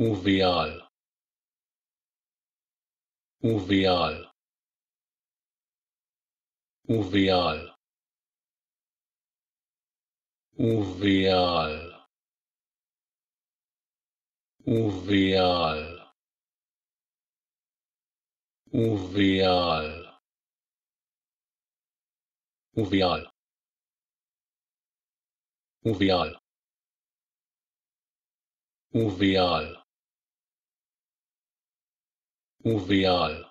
uveal uveal uveal uveal uveal uveal uveal uveal uveal uveal